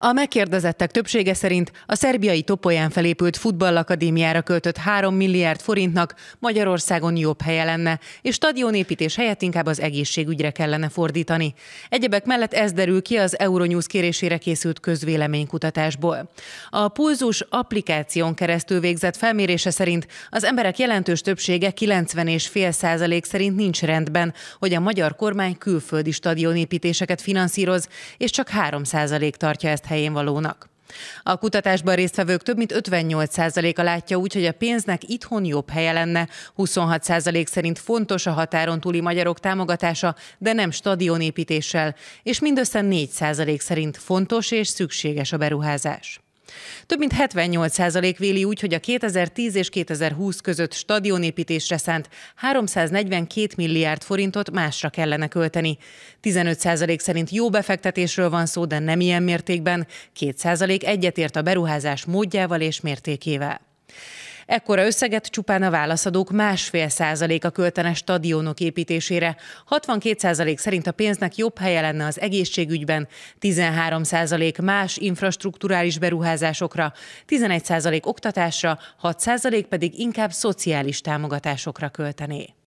A megkérdezettek többsége szerint a szerbiai Topolyán felépült futballakadémiára költött 3 milliárd forintnak Magyarországon jobb helye lenne, és stadionépítés helyett inkább az egészségügyre kellene fordítani. Egyebek mellett ez derül ki az Euronews kérésére készült közvéleménykutatásból. A Pulzus applikáción keresztül végzett felmérése szerint az emberek jelentős többsége 90,5 százalék szerint nincs rendben, hogy a magyar kormány külföldi stadionépítéseket finanszíroz, és csak 3 százalék tartja ezt helyén valónak. A kutatásban résztvevők több mint 58%-a látja úgy, hogy a pénznek itthon jobb helye lenne, 26% szerint fontos a határon túli magyarok támogatása, de nem stadionépítéssel, és mindössze 4% szerint fontos és szükséges a beruházás. Több mint 78% véli úgy, hogy a 2010 és 2020 között stadionépítésre szánt 342 milliárd forintot másra kellene költeni. 15% szerint jó befektetésről van szó, de nem ilyen mértékben, 2% egyetért a beruházás módjával és mértékével. Ekkora összeget csupán a válaszadók másfél százaléka költene stadionok építésére. 62 százalék szerint a pénznek jobb helye lenne az egészségügyben, 13 százalék más infrastruktúrális beruházásokra, 11 százalék oktatásra, 6 százalék pedig inkább szociális támogatásokra költené.